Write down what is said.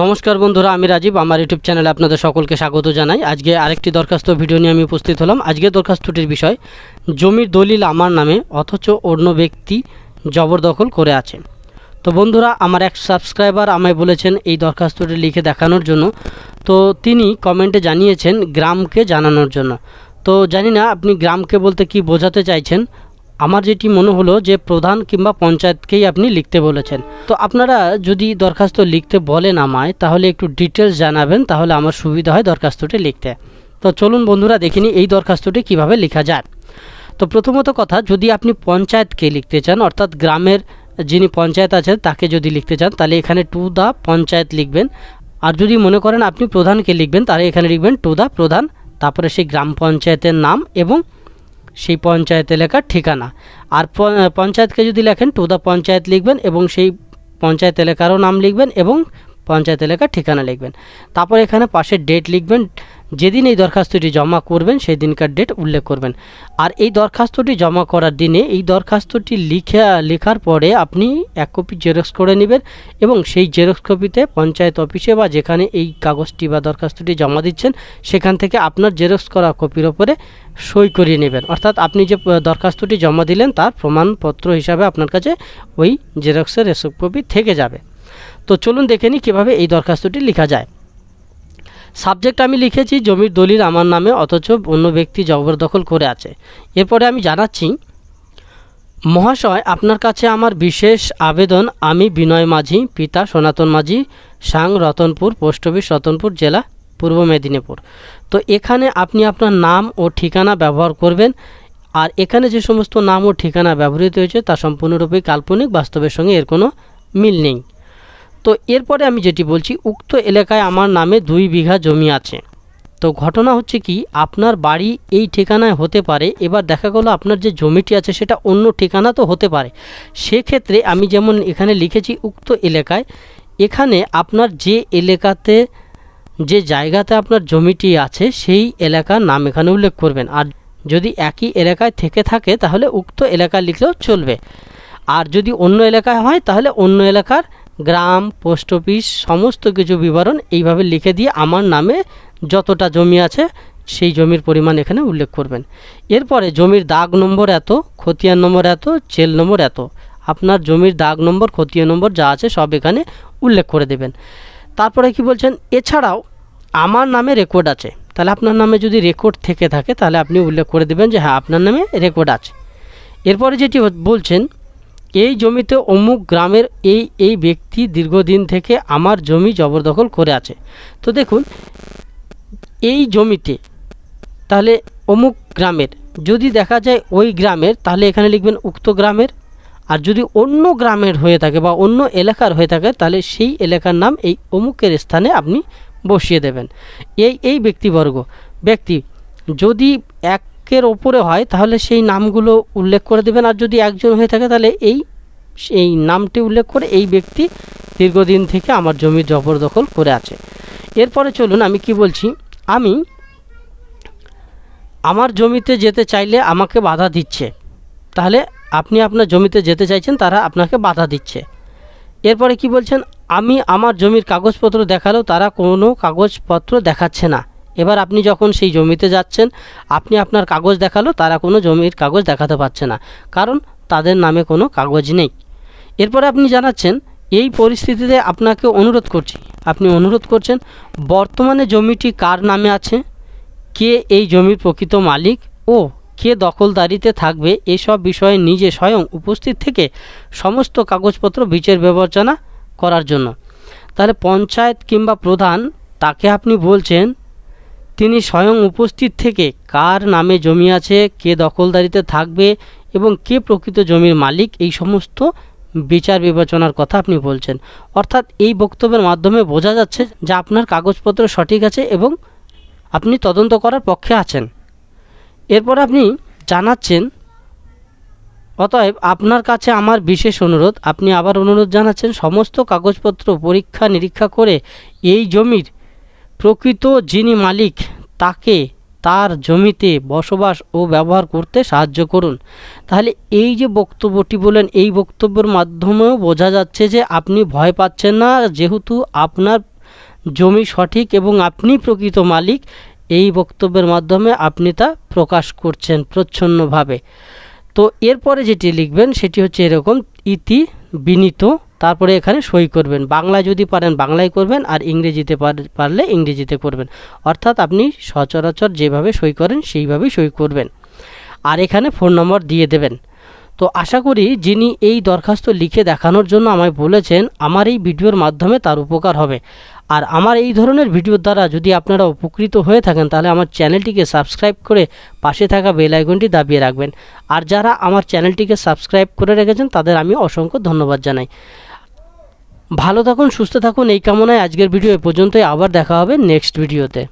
নমস্কার বন্ধুরা আমি রাজীব আমার ইউটিউব চ্যানেলে আপনাদের সকলকে স্বাগত জানাই আজকে আরেকটি দরখাস্ত ভিডিও নিয়ে আমি উপস্থিত হলাম আজকে দরখাস্তটির বিষয় জমির দলিল আমার নামে অথচ অন্য ব্যক্তি জবরদখল করে আছে তো বন্ধুরা আমার এক সাবস্ক্রাইবার আমায় বলেছেন এই দরখাস্তটি লিখে দেখানোর জন্য তো তিনি কমেন্টে জানিয়েছেন গ্রামকে জানানোর জন্য তো জানি না আপনি গ্রামকে বলতে কি বোঝাতে চাইছেন আমার যেটি মনে হলো যে প্রধান কিংবা পঞ্চায়েতকেই আপনি লিখতে বলেছেন তো আপনারা যদি দরখাস্ত লিখতে বলেন আমায় তাহলে একটু ডিটেলস জানাবেন তাহলে আমার সুবিধা হয় দরখাস্তটি লিখতে তো চলুন বন্ধুরা দেখিনি এই দরখাস্তটি কিভাবে লেখা যায় তো প্রথমত কথা যদি আপনি পঞ্চায়েতকে লিখতে চান অর্থাৎ গ্রামের যিনি পঞ্চায়েত আছেন তাকে যদি লিখতে চান তাহলে এখানে টু দ্য পঞ্চায়েত লিখবেন আর যদি মনে করেন আপনি প্রধানকে লিখবেন তাহলে এখানে লিখবেন টু দ্য প্রধান তারপরে সেই গ্রাম পঞ্চায়েতের নাম এবং সেই পঞ্চায়েত এলাকার ঠিকানা আর পঞ্চায়েতকে যদি লেখেন টু দ্য পঞ্চায়েত লিখবেন এবং সেই পঞ্চায়েত এলাকারও নাম লিখবেন এবং পঞ্চায়েত এলাকার ঠিকানা লিখবেন তারপর এখানে পাশে ডেট লিখবেন যেদিন এই দরখাস্তটি জমা করবেন সেই দিনকার ডেট উল্লেখ করবেন আর এই দরখাস্তটি জমা করার দিনে এই দরখাস্তটি লিখা লেখার পরে আপনি এক কপি জেরক্স করে নেবেন এবং সেই জেরক্স কপিতে পঞ্চায়েত অফিসে বা যেখানে এই কাগজটি বা দরখাস্তটি জমা দিচ্ছেন সেখান থেকে আপনার জেরক্স করা কপির ওপরে সই করিয়ে নেবেন অর্থাৎ আপনি যে দরখাস্তটি জমা দিলেন তার প্রমাণপত্র হিসাবে আপনার কাছে ওই জেরক্সের রেসক কপি থেকে যাবে তো চলুন দেখে নিই কীভাবে এই দরখাস্তটি লেখা যায় সাবজেক্ট আমি লিখেছি জমির দলিল আমার নামে অথচ অন্য ব্যক্তি জবরদখল করে আছে এরপরে আমি জানাচ্ছি মহাশয় আপনার কাছে আমার বিশেষ আবেদন আমি বিনয় মাঝি পিতা সনাতন মাঝি সাং রতনপুর পোস্ট অফিস রতনপুর জেলা পূর্ব মেদিনীপুর তো এখানে আপনি আপনার নাম ও ঠিকানা ব্যবহার করবেন আর এখানে যে সমস্ত নাম ও ঠিকানা ব্যবহৃত হয়েছে তা সম্পূর্ণরূপে কাল্পনিক বাস্তবের সঙ্গে এর কোনো মিল নেই তো এরপরে আমি যেটি বলছি উক্ত এলাকায় আমার নামে দুই বিঘা জমি আছে তো ঘটনা হচ্ছে কি আপনার বাড়ি এই ঠিকানায় হতে পারে এবার দেখা গেলো আপনার যে জমিটি আছে সেটা অন্য ঠিকানা তো হতে পারে সেক্ষেত্রে আমি যেমন এখানে লিখেছি উক্ত এলাকায় এখানে আপনার যে এলাকাতে যে জায়গাতে আপনার জমিটি আছে সেই এলাকার নাম এখানে উল্লেখ করবেন আর যদি একই এলাকায় থেকে থাকে তাহলে উক্ত এলাকা লিখলেও চলবে আর যদি অন্য এলাকায় হয় তাহলে অন্য এলাকার গ্রাম পোস্ট অফিস সমস্ত কিছু বিবরণ এইভাবে লিখে দিয়ে আমার নামে যতটা জমি আছে সেই জমির পরিমাণ এখানে উল্লেখ করবেন এরপরে জমির দাগ নম্বর এত খতিয়ান নম্বর এত চেল নম্বর এত আপনার জমির দাগ নম্বর খতিয়ান নম্বর যা আছে সব এখানে উল্লেখ করে দেবেন তারপরে কি বলছেন এছাড়াও আমার নামে রেকর্ড আছে তাহলে আপনার নামে যদি রেকর্ড থেকে থাকে তাহলে আপনি উল্লেখ করে দেবেন যে হ্যাঁ আপনার নামে রেকর্ড আছে এরপরে যেটি বলছেন এই জমিতে অমুক গ্রামের এই এই ব্যক্তি দীর্ঘদিন থেকে আমার জমি জবরদখল করে আছে তো দেখুন এই জমিতে তাহলে অমুক গ্রামের যদি দেখা যায় ওই গ্রামের তাহলে এখানে লিখবেন উক্ত গ্রামের আর যদি অন্য গ্রামের হয়ে থাকে বা অন্য এলাকার হয়ে থাকে তাহলে সেই এলাকার নাম এই অমুকের স্থানে আপনি বসিয়ে দেবেন এই এই ব্যক্তিবর্গ ব্যক্তি যদি এক একের ওপরে হয় তাহলে সেই নামগুলো উল্লেখ করে দেবেন আর যদি একজন হয়ে থাকে তাহলে এই এই নামটি উল্লেখ করে এই ব্যক্তি দীর্ঘদিন থেকে আমার জমি জবরদখল করে আছে এরপরে চলুন আমি কি বলছি আমি আমার জমিতে যেতে চাইলে আমাকে বাধা দিচ্ছে তাহলে আপনি আপনার জমিতে যেতে চাইছেন তারা আপনাকে বাধা দিচ্ছে এরপরে কি বলছেন আমি আমার জমির কাগজপত্র দেখালেও তারা কোনো কাগজপত্র দেখাচ্ছে না এবার আপনি যখন সেই জমিতে যাচ্ছেন আপনি আপনার কাগজ দেখালো তারা কোনো জমির কাগজ দেখাতে পারছে না কারণ তাদের নামে কোনো কাগজ নেই এরপরে আপনি জানাচ্ছেন এই পরিস্থিতিতে আপনাকে অনুরোধ করছি আপনি অনুরোধ করছেন বর্তমানে জমিটি কার নামে আছে কে এই জমির প্রকৃত মালিক ও কে দখলদারিতে থাকবে এসব বিষয়ে নিজে স্বয়ং উপস্থিত থেকে সমস্ত কাগজপত্র বিচার বিবেচনা করার জন্য তাহলে পঞ্চায়েত কিংবা প্রধান তাকে আপনি বলছেন তিনি স্বয়ং উপস্থিত থেকে কার নামে জমি আছে কে দখলদারিতে থাকবে এবং কে প্রকৃত জমির মালিক এই সমস্ত বিচার বিবেচনার কথা আপনি বলছেন অর্থাৎ এই বক্তব্যের মাধ্যমে বোঝা যাচ্ছে যে আপনার কাগজপত্র সঠিক আছে এবং আপনি তদন্ত করার পক্ষে আছেন এরপর আপনি জানাচ্ছেন অতএব আপনার কাছে আমার বিশেষ অনুরোধ আপনি আবার অনুরোধ জানাচ্ছেন সমস্ত কাগজপত্র পরীক্ষা নিরীক্ষা করে এই জমির প্রকৃত যিনি মালিক তাকে তার জমিতে বসবাস ও ব্যবহার করতে সাহায্য করুন তাহলে এই যে বক্তব্যটি বলেন এই বক্তব্যের মাধ্যমেও বোঝা যাচ্ছে যে আপনি ভয় পাচ্ছেন না যেহেতু আপনার জমি সঠিক এবং আপনি প্রকৃত মালিক এই বক্তব্যের মাধ্যমে আপনি তা প্রকাশ করছেন প্রচ্ছন্নভাবে তো এরপরে যেটি লিখবেন সেটি হচ্ছে এরকম ইতি বিনীত তারপরে এখানে সই করবেন বাংলা যদি পারেন বাংলায় করবেন আর ইংরেজিতে পারলে ইংরেজিতে করবেন অর্থাৎ আপনি সচরাচর যেভাবে সই করেন সেইভাবেই সই করবেন আর এখানে ফোন নম্বর দিয়ে দেবেন তো আশা করি যিনি এই দরখাস্ত লিখে দেখানোর জন্য আমায় বলেছেন আমার এই ভিডিওর মাধ্যমে তার উপকার হবে আর আমার এই ধরনের ভিডিওর দ্বারা যদি আপনারা উপকৃত হয়ে থাকেন তাহলে আমার চ্যানেলটিকে সাবস্ক্রাইব করে পাশে থাকা বেল আইকনটি দাবিয়ে রাখবেন আর যারা আমার চ্যানেলটিকে সাবস্ক্রাইব করে রেখেছেন তাদের আমি অসংখ্য ধন্যবাদ জানাই ভালো থাকুন সুস্থ থাকুন এই কামনায় আজকের ভিডিও এ পর্যন্তই আবার দেখা হবে নেক্সট ভিডিওতে